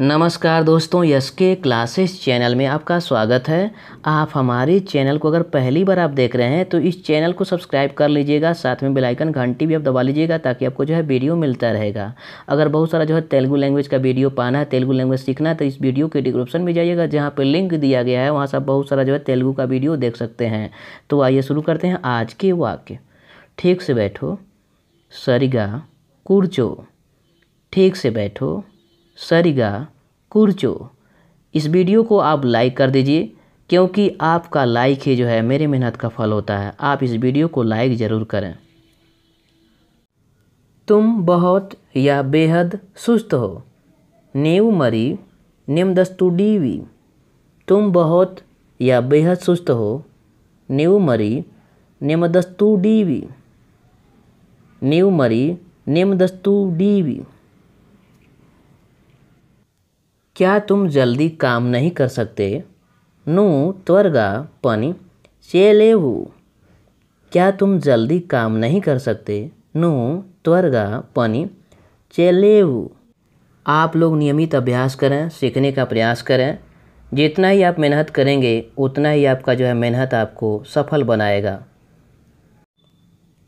नमस्कार दोस्तों यस के क्लासेस चैनल में आपका स्वागत है आप हमारे चैनल को अगर पहली बार आप देख रहे हैं तो इस चैनल को सब्सक्राइब कर लीजिएगा साथ में बेल आइकन घंटी भी आप दबा लीजिएगा ताकि आपको जो है वीडियो मिलता रहेगा अगर बहुत सारा जो है तेलुगु लैंग्वेज का वीडियो पाना है तेलुगु लैंग्वेज सीखना है तो इस वीडियो के डिस्क्रिप्शन में जाइएगा जहाँ पर लिंक दिया गया है वहाँ से आप बहुत सारा जो है तेलुगु का वीडियो देख सकते हैं तो आइए शुरू करते हैं आज के वाक्य ठीक से बैठो सरिगा कुर्चो ठीक से बैठो सरिगा कुर्चो इस वीडियो को आप लाइक कर दीजिए क्योंकि आपका लाइक ही जो है मेरे मेहनत का फल होता है आप इस वीडियो को लाइक ज़रूर करें तुम बहुत या बेहद सुस्त हो नीव मरी निमदस्तु डीवी तुम बहुत या बेहद सुस्त हो न्यू मरी निमदस्तु डीवी नीव मरी निमदस्तु डीवी क्या तुम जल्दी काम नहीं कर सकते नु त्वरगा पनी चेलेवु क्या तुम जल्दी काम नहीं कर सकते नु त्वरगा पनी चेलेवु आप लोग नियमित अभ्यास करें सीखने का प्रयास करें जितना ही आप मेहनत करेंगे उतना ही आपका जो है मेहनत आपको सफल बनाएगा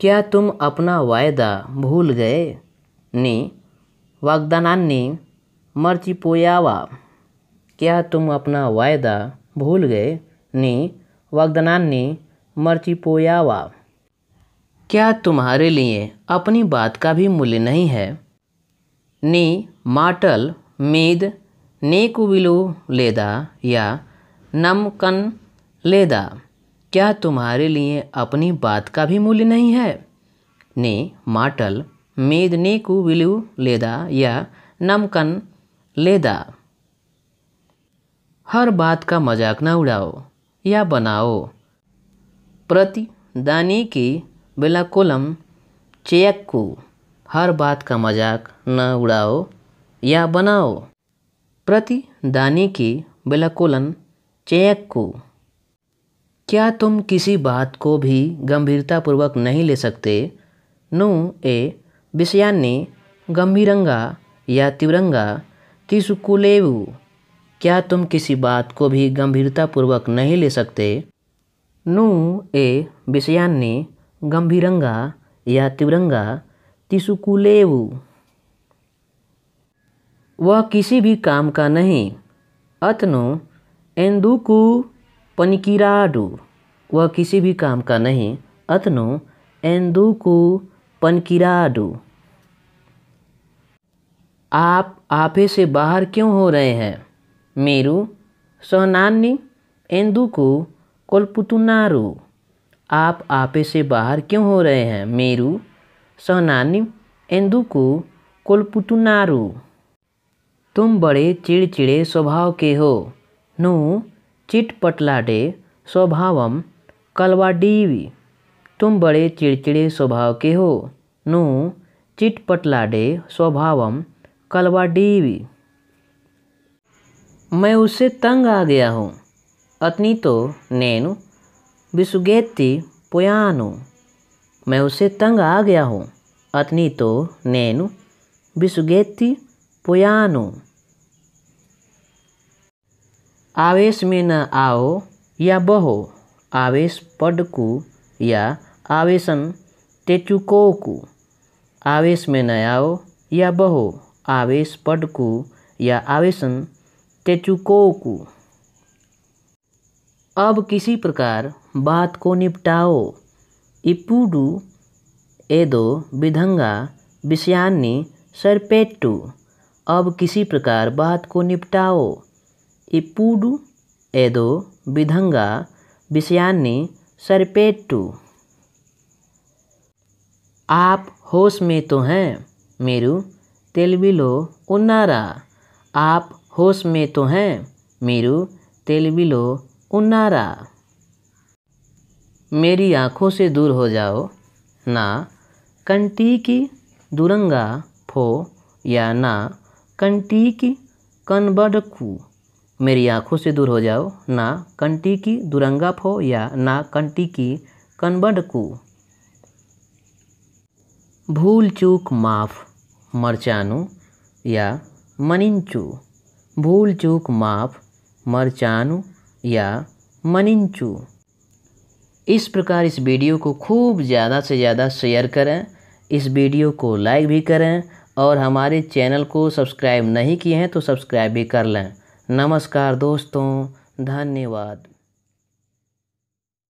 क्या तुम अपना वायदा भूल गए नी वाग्दानान्नी मर्चिपोयावा क्या तुम अपना वायदा भूल गए नी मर्ची मर्चिपोयावा क्या तुम्हारे लिए अपनी बात का भी मूल्य नहीं है नी माटल मीद नेकुविलो लेदा या नमकन लेदा क्या तुम्हारे लिए अपनी बात का भी मूल्य नहीं है ने माटल मेद ने कुविलु लेदा या नमकन लेदा हर बात का मजाक ना उड़ाओ या बनाओ प्रतिदानी की बिलाकुलम चेयक्कू हर बात का मजाक न उड़ाओ या बनाओ प्रतिदानी की बिलाकुलन चेयक्कू क्या तुम किसी बात को भी गंभीरतापूर्वक नहीं ले सकते नू ए विषयानी गंभीरंगा या तिवरंगा तिशुकुलेवु क्या तुम किसी बात को भी गंभीरतापूर्वक नहीं ले सकते नु ए विषयानी गंभीरंगा या तिवरंगा तिसुकुलेवु वह किसी भी काम का नहीं अतनो एंदुकु पनिकिराडु वह किसी भी काम का नहीं अतनु एंदुकु पनकिराडु आप आपे से बाहर क्यों हो रहे हैं सोनानी सोनान्नी को कोलपुतुनारू आप आपे से बाहर क्यों हो रहे हैं मेरू सोनानी इंदु को कोलपुतुनारू तुम बड़े चिड़चिड़े स्वभाव के हो नू चिटपटलाडे स्वभावम कलवाडीवी तुम बड़े चिड़चिड़े स्वभाव के हो ను చిట్పట్లాడే स्वभावम कलवाडीवी मैं उससे तंग आ गया हूँ अतनी तो नैनु बिसुगेती पोयानो मैं उससे तंग आ गया हूँ अतनी तो नैनु बिसुगेती पोयानो आवेश में न आओ या बहो आवेश पडकु या आवेशन तेचुकोकू आवेश में न आओ या बहो आवेश को या आवेशन तेचुको को अब किसी प्रकार बात को निपटाओ इपुडु एदो विधंगा विषयान्नी सरपेटू अब किसी प्रकार बात को निपटाओ इपुडु एदो विधंगा विषयान्नी सरपेटू आप होश में तो हैं मेरू తెలివిలో उन्नारा आप होश में तो हैं मेरु తెలివిలో उन्नारा मेरी आँखों से दूर हो जाओ ना कंटी की दुरंगा फो या ना कंटी की कनबड़कू मेरी आँखों से दूर हो जाओ ना कंटी की दुरंगा फो या ना कंटी की कनबडकू भूल चूक माफ़ मरचानू या मनिंचू भूल चूक माफ मरचानू या मनिंचू इस प्रकार इस वीडियो को खूब ज़्यादा से ज़्यादा शेयर करें इस वीडियो को लाइक भी करें और हमारे चैनल को सब्सक्राइब नहीं किए हैं तो सब्सक्राइब भी कर लें नमस्कार दोस्तों धन्यवाद